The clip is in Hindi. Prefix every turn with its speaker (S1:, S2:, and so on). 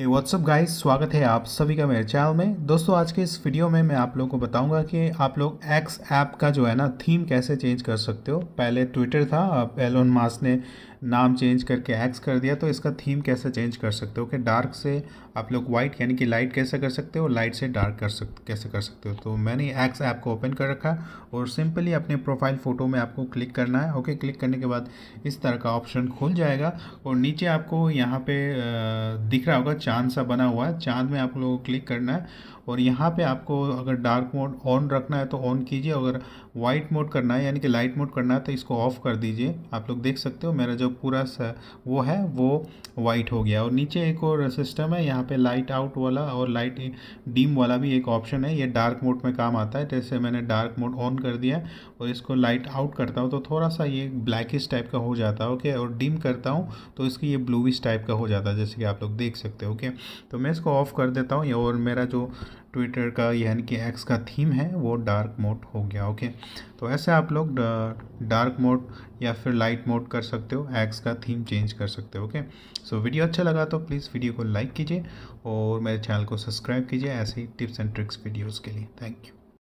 S1: हे व्हाट्सअप गाइस स्वागत है आप सभी का मेरे चैनल में दोस्तों आज के इस वीडियो में मैं आप लोगों को बताऊंगा कि आप लोग एक्स ऐप का जो है ना थीम कैसे चेंज कर सकते हो पहले ट्विटर था अब एलोन मास ने नाम चेंज करके एक्स कर दिया तो इसका थीम कैसे चेंज कर सकते हो कि डार्क से आप लोग वाइट यानी कि लाइट कैसे कर सकते हो लाइट से डार्क कर सक कैसे कर सकते हो तो मैंने एक्स ऐप को ओपन कर रखा और सिंपली अपने प्रोफाइल फ़ोटो में आपको क्लिक करना है ओके क्लिक करने के बाद इस तरह का ऑप्शन खुल जाएगा और नीचे आपको यहाँ पर दिख रहा होगा चांद सा बना हुआ है चांद में आप लोगों को क्लिक करना है और यहाँ पे आपको अगर डार्क मोड ऑन रखना है तो ऑन कीजिए अगर वाइट मोड करना है यानी कि लाइट मोड करना है तो इसको ऑफ़ कर दीजिए आप लोग देख सकते हो मेरा जो पूरा सा वो है वो वाइट हो गया और नीचे एक और सिस्टम है यहाँ पे लाइट आउट वाला और लाइट डीम वाला भी एक ऑप्शन है ये डार्क मोड में काम आता है जैसे तो मैंने डार्क मोड ऑन कर दिया और इसको लाइट आउट करता हूँ तो थोड़ा सा ये ब्लैकिश टाइप का हो जाता है ओके और डीम करता हूँ तो इसकी ये ब्लूविश टाइप का हो जाता है जैसे कि आप लोग देख सकते हो ओके तो मैं इसको ऑफ कर देता हूँ और मेरा जो ट्विटर का यानी कि एक्स का थीम है वो डार्क मोड हो गया ओके तो ऐसे आप लोग डार्क मोड या फिर लाइट मोड कर सकते हो एक्स का थीम चेंज कर सकते हो ओके सो वीडियो अच्छा लगा तो प्लीज़ वीडियो को लाइक कीजिए और मेरे चैनल को सब्सक्राइब कीजिए ऐसे ही टिप्स एंड ट्रिक्स वीडियोज़ के लिए थैंक यू